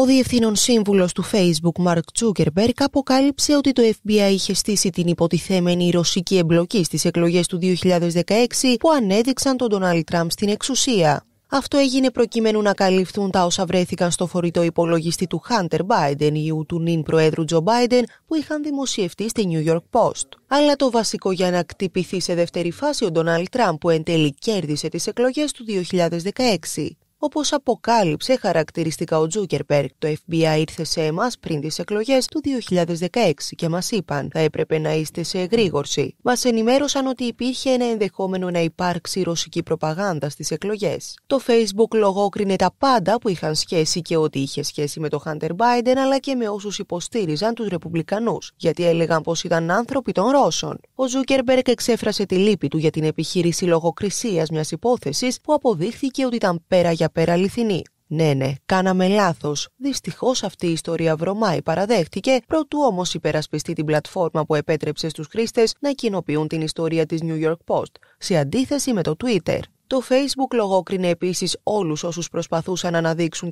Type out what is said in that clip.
Ο διευθύνων σύμβουλος του Facebook, Mark Zuckerberg, αποκάλυψε ότι το FBI είχε στήσει την υποτιθέμενη ρωσική εμπλοκή στις εκλογές του 2016 που ανέδειξαν τον Ντόναλτ Τραμπ στην εξουσία. Αυτό έγινε προκειμένου να καλυφθούν τα όσα βρέθηκαν στο φορητό υπολογιστή του Hunter Biden, ιού του νυν Προέδρου Τζο Biden, που είχαν δημοσιευτεί στη New York Post. Αλλά το βασικό για να κτυπηθεί σε δεύτερη φάση ο Ντόναλτ Τραμπ που εν τέλει κέρδισε τις εκλογές του 2016. Όπως αποκάλυψε χαρακτηριστικά ο Τζούκερπερκ, το FBI ήρθε σε εμάς πριν τις εκλογές του 2016 και μας είπαν «Θα έπρεπε να είστε σε εγρήγορση». Μας ενημέρωσαν ότι υπήρχε ένα ενδεχόμενο να υπάρξει ρωσική προπαγάνδα στις εκλογές. Το Facebook λογόκρινε τα πάντα που είχαν σχέση και ότι είχε σχέση με τον Χάντερ Μπάιντεν αλλά και με όσους υποστήριζαν τους Ρεπουμπλικανούς, γιατί έλεγαν πως ήταν άνθρωποι των Ρώσων. Ο Ζούκερμπερκ εξέφρασε τη λύπη του για την επιχείρηση λογοκρισίας μιας υπόθεσης που αποδείχθηκε ότι ήταν πέρα για πέρα αληθινή. Ναι, ναι, κάναμε λάθος. Δυστυχώς αυτή η ιστορία βρωμάει, παραδέχτηκε, προτού όμως υπερασπιστεί την πλατφόρμα που επέτρεψε στους χρήστες να κοινοποιούν την ιστορία της New York Post, σε αντίθεση με το Twitter. Το Facebook λογόκρινε επίσης όλους όσους προσπαθούσαν να αναδείξουν